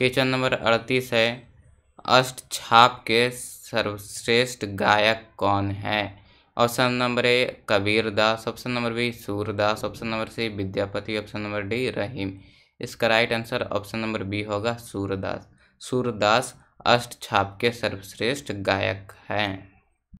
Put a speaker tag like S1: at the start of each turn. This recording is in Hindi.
S1: क्वेश्चन नंबर अड़तीस है अष्ट छाप के सर्वश्रेष्ठ गायक कौन है option number A Kabir Das option number B Surdas option number C Vidyapati option number D Rahim इसका right answer option number B होगा सूरदास सूरदास अष्ट छाप के सर्वश्रेष्ठ गायक हैं